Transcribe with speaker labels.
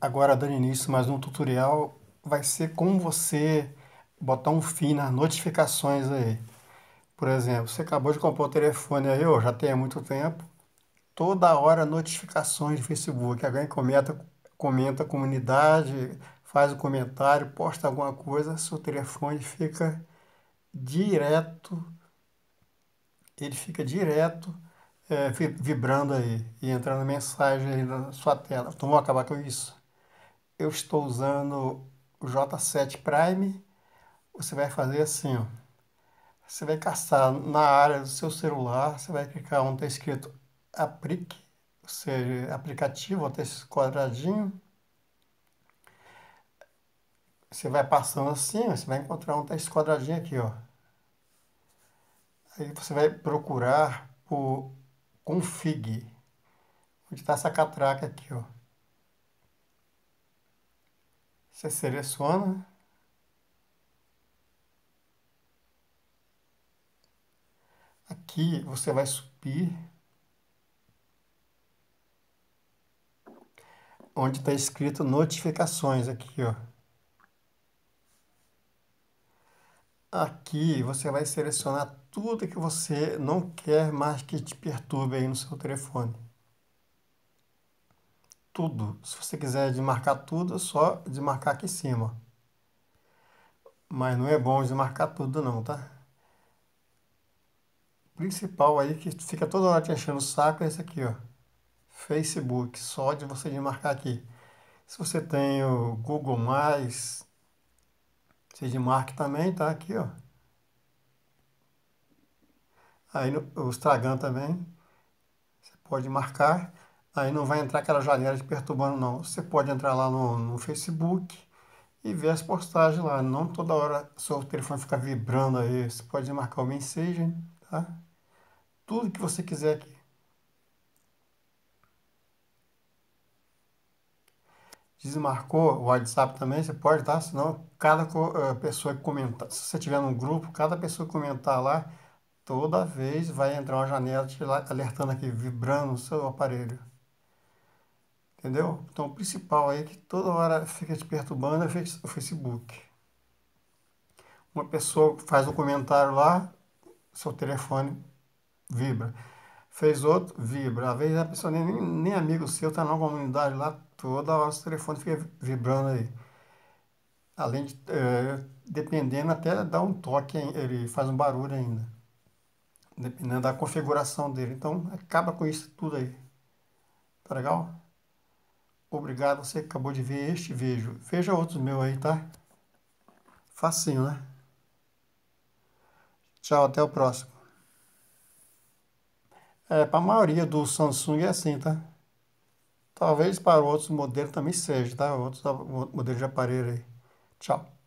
Speaker 1: Agora dando início mais um tutorial, vai ser como você botar um fim nas notificações aí. Por exemplo, você acabou de comprar o telefone aí, ó, já tem há muito tempo, toda hora notificações do Facebook, alguém comenta, comenta a comunidade, faz um comentário, posta alguma coisa, seu telefone fica direto, ele fica direto é, vibrando aí e entrando mensagem aí na sua tela. Então vamos acabar com isso. Eu estou usando o J7 Prime. Você vai fazer assim, ó. Você vai caçar na área do seu celular, você vai clicar onde está escrito aplic, ou seja, aplicativo, até tá esse quadradinho. Você vai passando assim, ó, você vai encontrar onde está esse quadradinho aqui, ó. Aí você vai procurar por config. Onde está essa catraca aqui, ó. Você seleciona. Aqui você vai subir. Onde está escrito notificações aqui, ó. Aqui você vai selecionar tudo que você não quer mais que te perturbe aí no seu telefone. Tudo. Se você quiser desmarcar tudo, é só desmarcar aqui em cima. Mas não é bom desmarcar tudo não, tá? O principal aí que fica toda hora te enchendo o saco é esse aqui, ó. Facebook, só de você desmarcar aqui. Se você tem o Google+, Sidmark também tá aqui, ó. Aí no, o Instagram também, você pode marcar. Aí não vai entrar aquela janela de perturbando, não. Você pode entrar lá no, no Facebook e ver as postagens lá. Não toda hora seu telefone fica vibrando aí. Você pode marcar o mensagem, tá? Tudo que você quiser aqui. desmarcou o WhatsApp também, você pode, tá? Senão cada eh, pessoa que comentar, se você tiver num grupo, cada pessoa que comentar lá, toda vez vai entrar uma janela te alertando aqui, vibrando o seu aparelho. Entendeu? Então o principal aí é que toda hora fica te perturbando é o Facebook. Uma pessoa faz um comentário lá, seu telefone vibra fez outro, vibra. Às vezes a pessoa nem, nem amigo seu, tá na comunidade lá, toda hora o telefone fica vibrando aí. Além de, é, dependendo, até dá um toque, ele faz um barulho ainda. Dependendo da configuração dele. Então, acaba com isso tudo aí. Tá legal? Obrigado, você acabou de ver este vídeo. Veja outros meus aí, tá? Facinho, né? Tchau, até o próximo. É, para a maioria do Samsung é assim, tá? Talvez para outros modelos também seja, tá? Outros modelos de aparelho aí. Tchau.